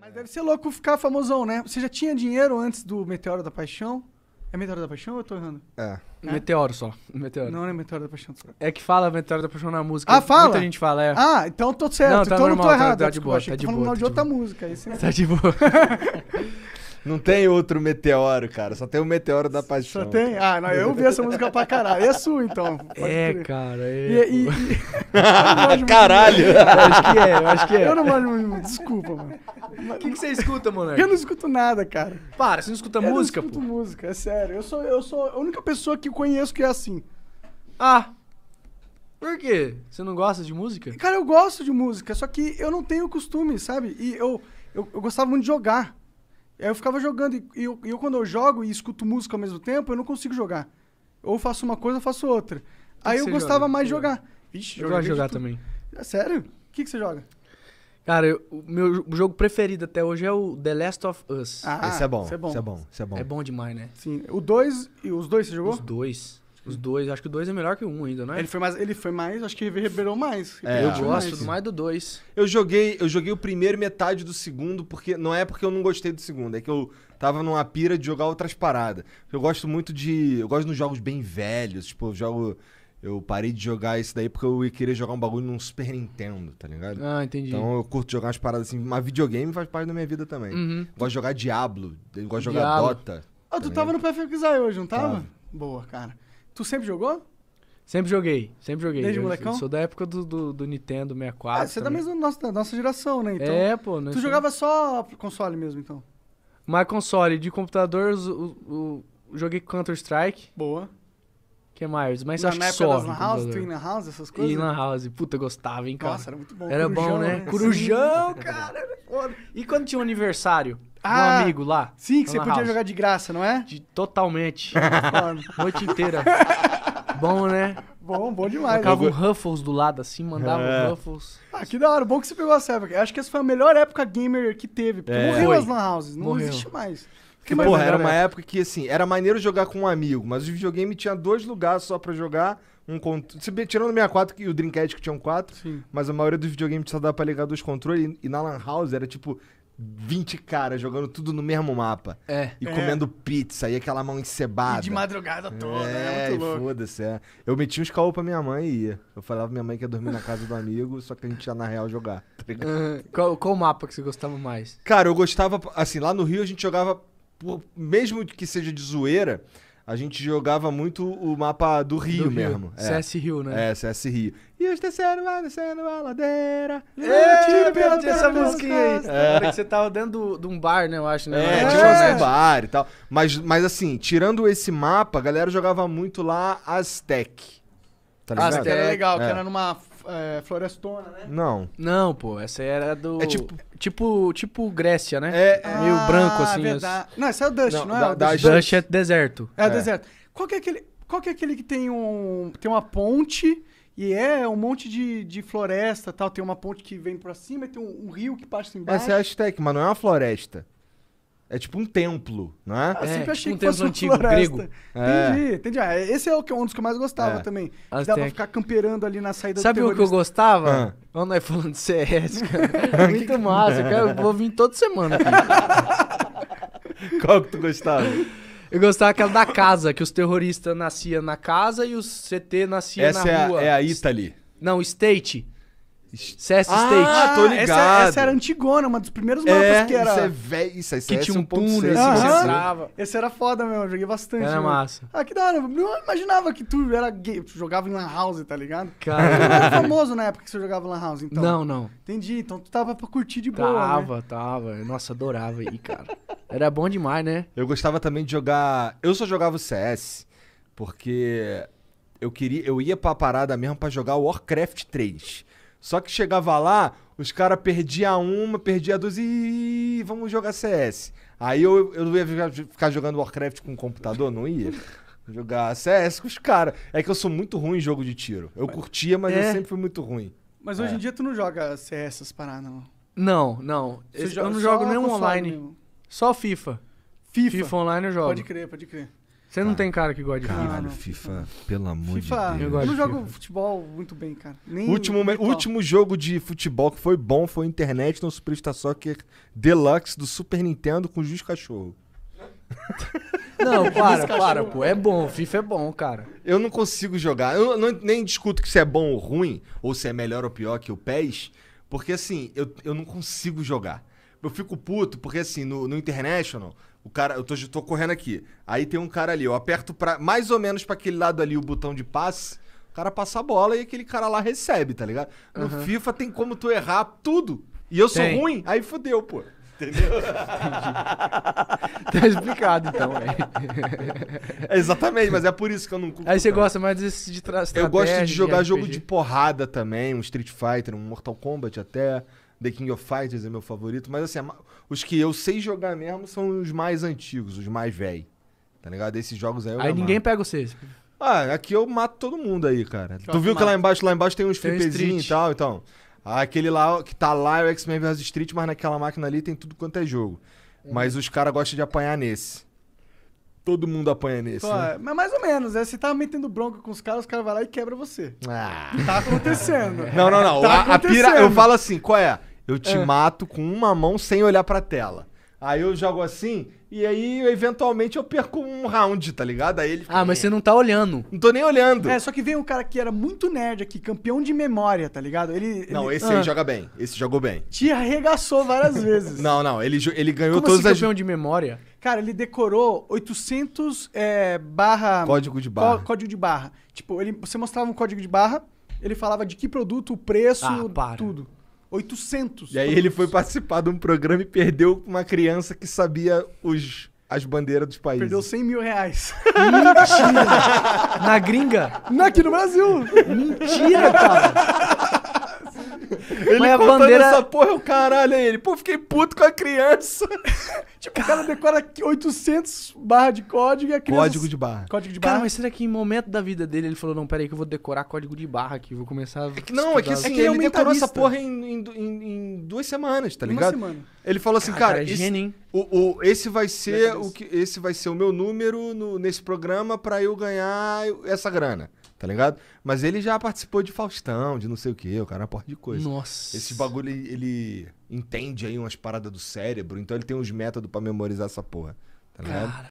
Mas deve ser louco ficar famosão, né? Você já tinha dinheiro antes do Meteoro da Paixão? É Meteoro da Paixão ou eu tô errando? É. É? Meteoro só. Meteoro. Não, não é Meteoro da Paixão É que fala Meteoro da Paixão na música. Ah, fala? Muita gente fala, é. Ah, então tô certo. Não, tá então normal, não tô errado. Tá, tá de boa, tá, tá de boa. Tá de outra boa. música. Tá de boa. Não tem outro meteoro, cara. Só tem o meteoro da paixão. Só tem? Ah, não, eu vi essa música pra caralho. E é sua, então. É, cara. É, e, e, e... caralho! Eu acho que é, eu acho que é. Eu não gosto muito, desculpa, mano. O que, que você escuta, moleque? Eu não escuto nada, cara. Para, você não escuta eu música, não escuto música, é sério. Eu sou, eu sou a única pessoa que que conheço que é assim. Ah. Por quê? Você não gosta de música? Cara, eu gosto de música, só que eu não tenho costume, sabe? E eu, eu, eu gostava muito de jogar. Aí eu ficava jogando, e eu, eu, quando eu jogo e escuto música ao mesmo tempo, eu não consigo jogar. Ou faço uma coisa, ou faço outra. Que Aí que eu gostava joga? mais de jogar. Vixe, eu gosto de jogar também. É sério? O que, que você joga? Cara, eu, o meu jogo preferido até hoje é o The Last of Us. Ah, esse é bom. Esse é bom. Esse é bom. Esse é bom. É bom demais, né? Sim. O 2 e os dois você jogou? Os dois. Os dois, acho que o 2 é melhor que o 1 um ainda, não é? Ele foi mais, ele foi mais acho que reverberou mais. É, eu gosto mais, mais do 2. Eu joguei, eu joguei o primeiro metade do segundo, porque não é porque eu não gostei do segundo, é que eu tava numa pira de jogar outras paradas. Eu gosto muito de, eu gosto nos jogos bem velhos, tipo, eu jogo eu parei de jogar isso daí porque eu queria jogar um bagulho num Super Nintendo, tá ligado? Ah, entendi. Então eu curto jogar umas paradas assim. Mas videogame faz parte da minha vida também. Uhum. Gosto de jogar Diablo, gosto de jogar Diablo. Dota. Ah, tu tá tava no Perfect hoje, não tava? tava? Boa, cara. Tu sempre jogou? Sempre joguei, sempre joguei. Desde eu, molecão? Sou da época do, do, do Nintendo 64. Ah, você é da mesma nossa, da nossa geração, né? Então, é, pô. Tu sei. jogava só console mesmo, então? Mas console, de computador, o eu joguei Counter-Strike. Boa que mais? Mas na acho que só. Na house, Twin house, essas coisas? Twin house. Puta, gostava, hein, cara. Nossa, era muito bom. Era bom, né? né? Corujão, cara. E quando tinha um aniversário? Ah, um amigo lá. Sim, que você podia house. jogar de graça, não é? De, totalmente. Noite inteira. bom, né? Bom, bom demais. Colocava né? um Ruffles do lado assim, mandava é. um Ruffles. Ah, que da hora. Bom que você pegou essa época. Acho que essa foi a melhor época gamer que teve. Porque é. morreu as lan houses. Não morreu. existe mais. Que porra, era né? uma época que, assim, era maneiro jogar com um amigo, mas o videogame tinha dois lugares só para jogar. Um cont... Tirando o 64 e o Dreamcast que tinham quatro, Sim. mas a maioria dos videogames só dava pra ligar dois controles. E, na Lan House era tipo 20 caras jogando tudo no mesmo mapa. É. E é. comendo pizza e aquela mão encebada. E de madrugada toda, é, é muito louco. Foda-se, é. Eu metia uns caô pra minha mãe e ia. Eu falava pra minha mãe que ia dormir na casa do amigo, só que a gente ia na real jogar. Tá uhum. qual, qual mapa que você gostava mais? Cara, eu gostava. Assim, lá no Rio a gente jogava por, mesmo que seja de zoeira, a gente jogava muito o mapa do Rio, do Rio. mesmo. É. CS Rio, né? É, CS Rio. E os descendo, vai descendo a ladeira. Ah, eu te perdi essa musiquinha aí. É. que você tava dentro de um bar, né? Eu acho, né? É, de tinha é. um bar e tal. Mas, mas assim, tirando esse mapa, a galera jogava muito lá Aztec. Tá ligado? Aztec era é legal, que é. era numa é, Florestona, né? Não. Não, pô, essa era do. É tipo. Tipo, tipo Grécia, né? É, é meio ah, branco, assim. Verdade. As... Assim. Não, esse é o Dust, não, não é? o Dust. é deserto. É, é, deserto. Qual que é aquele, qual que, é aquele que tem, um, tem uma ponte e é um monte de, de floresta tal? Tem uma ponte que vem pra cima e tem um, um rio que passa embaixo. Essa é a Aztec, mas não é uma floresta. É tipo um templo, não é? eu ah, é, sempre achei tipo um que fosse antigo, floresta. grego. É. Entendi, é. entendi. Ah, esse é um dos que eu mais gostava é. também. As ah, dava pra ficar camperando ali na saída Sabe do Sabe o que eu gostava? Quando ah. nós falando de CS, cara. É muito massa. Cara, eu vou vir toda semana Qual que tu gostava? Eu gostava aquela da casa, que os terroristas nasciam na casa e os CT nasciam na rua. Essa é a Italy. É não, State. CS ah, State. Ah, tô é- ligado. Essa, essa, era antigona, uma dos primeiros é, mapas é, que era. Isso é velho, isso é Que tinha um túnel, assim, você entrava. Esse era foda mesmo, joguei bastante. Era mano. Né? massa. Ah, que da hora. Eu não imaginava que tu era gay, tu jogava em Lan House, tá ligado? Cara. Tu não era famoso na época que você jogava em Lan House, então. Não, não. Entendi, então tu tava pra curtir de boa. Né? Tava, né? tava. Nossa, adorava aí, cara. Era bom demais, né? Eu gostava também de jogar. Eu só jogava o CS, porque eu queria. Eu ia pra parada mesmo pra jogar Warcraft 3. Só que chegava lá, os caras perdiam uma, perdiam duas e vamos jogar CS. Aí eu, eu ia ficar jogando Warcraft com o computador, não ia? Jogar CS com os caras. É que eu sou muito ruim em jogo de tiro. Eu curtia, mas é. eu sempre fui muito ruim. Mas hoje é. em dia tu não joga CS parar paradas, não? Não, não. Você eu joga, não jogo nenhum online. Mesmo. Só FIFA. FIFA. FIFA online eu jogo. Pode crer, pode crer. Você não ah, tem cara que gosta de cara, FIFA. Caralho, FIFA, pelo amor FIFA, de Deus. Eu, gosto não jogo FIFA. futebol muito bem, cara. Nem último, último jogo de futebol que foi bom foi Internet no então Superstar Soccer Deluxe do Super Nintendo com Juiz Cachorro. Não, para, para, pô. É bom, FIFA é bom, cara. Eu não consigo jogar. Eu não, nem discuto que se é bom ou ruim, ou se é melhor ou pior que o PES, porque assim, eu, eu não consigo jogar. Eu fico puto, porque assim, no, no International, o cara, eu tô, tô correndo aqui. Aí tem um cara ali, eu aperto para mais ou menos para aquele lado ali o botão de passe, o cara passa a bola e aquele cara lá recebe, tá ligado? No uhum. FIFA tem como tu errar tudo. E eu sou tem. ruim, aí fodeu, pô. Entendeu? tá explicado, então, né? é. Exatamente, mas é por isso que eu não Aí você gosta mais desse de traçar. Eu gosto de jogar de jogo de porrada também, um Street Fighter, um Mortal Kombat até. The King of Fighters é meu favorito, mas assim, os que eu sei jogar mesmo são os mais antigos, os mais velhos. Tá ligado? Esses jogos aí eu Aí ninguém mato. pega vocês. Ah, aqui eu mato todo mundo aí, cara. tu viu que lá embaixo, lá embaixo tem uns flipezinhos e tal, então. Aquele lá que tá lá é o X-Men vs Street, mas naquela máquina ali tem tudo quanto é jogo. É. Mas os caras gostam de apanhar nesse todo mundo apanha nesse. Pô, né? É, mas mais ou menos, né? Você tá metendo bronca com os caras, os caras vão lá e quebra você. Ah. Tá acontecendo. Não, não, não. Tá a, a, pira, eu falo assim, qual é? eu te é. mato com uma mão sem olhar pra tela. Aí eu jogo assim, e aí eventualmente eu perco um round, tá ligado? Aí ele fica, Ah, mas você não tá olhando. Não tô nem olhando. É, só que veio um cara que era muito nerd aqui, campeão de memória, tá ligado? Ele. não, ele- esse Ah. aí joga bem. Esse jogou bem. Te arregaçou várias vezes. Não, não, ele, ele ganhou todos todas assim as. campeão de memória? Cara, ele decorou 800 é, barra. Código de barra. Có- código de barra. Tipo, ele, você mostrava um código de barra, ele falava de que produto, o preço, Ah, para. tudo. 800. E aí ele foi participar de um programa e perdeu uma criança que sabia os, as bandeiras dos países. Perdeu 100 mil reais. Mentira! Na gringa? Não, aqui no Brasil. Mentira, cara. Ele Mas a bandeira... essa porra, o caralho aí. Ele, pô, fiquei puto com a criança. tipo, cara... o cara decora 800 barra de código e a criança... Código de barra. Código de barra. Cara, mas será que em momento da vida dele ele falou, não, peraí que eu vou decorar código de barra aqui, vou começar a é que, Não, é que assim, é que ele, é ele decorou essa porra em, em, em, duas semanas, tá ligado? Uma semana. Ele falou assim, ah, cara, cara, é esse, o, o, esse vai ser o que esse vai ser o meu número no, nesse programa para eu ganhar essa grana tá ligado? Mas ele já participou de Faustão, de não sei o que, o cara é uma porra de coisa. Nossa. Esse bagulho, ele, ele entende aí umas paradas do cérebro, então ele tem uns métodos para memorizar essa porra, tá ligado? Cara.